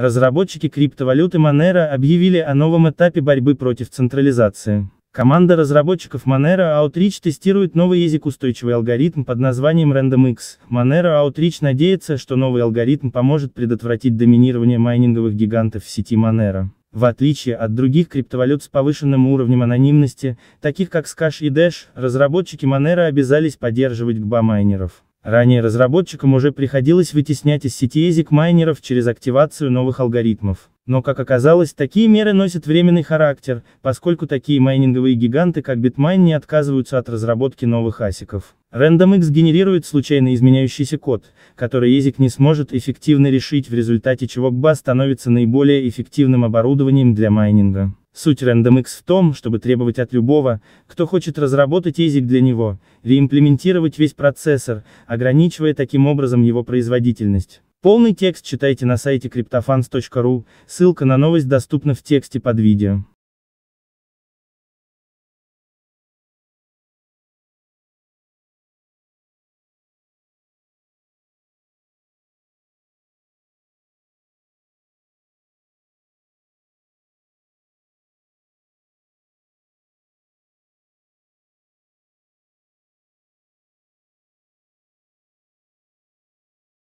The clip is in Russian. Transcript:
Разработчики криптовалюты Monero объявили о новом этапе борьбы против централизации. Команда разработчиков Monero Outreach тестирует новый язык-устойчивый алгоритм под названием RandomX. Monero Outreach надеется, что новый алгоритм поможет предотвратить доминирование майнинговых гигантов в сети Monero. В отличие от других криптовалют с повышенным уровнем анонимности, таких как Skash и Dash, разработчики Monero обязались поддерживать ГБА майнеров. Ранее разработчикам уже приходилось вытеснять из сети ASIC майнеров через активацию новых алгоритмов. Но как оказалось, такие меры носят временный характер, поскольку такие майнинговые гиганты как Bitmain не отказываются от разработки новых асиков. RandomX генерирует случайно изменяющийся код, который язык не сможет эффективно решить, в результате чего GBA становится наиболее эффективным оборудованием для майнинга. Суть RandomX в том, чтобы требовать от любого, кто хочет разработать язык для него, реимплементировать весь процессор, ограничивая таким образом его производительность. Полный текст читайте на сайте cryptofans.ru, ссылка на новость доступна в тексте под видео.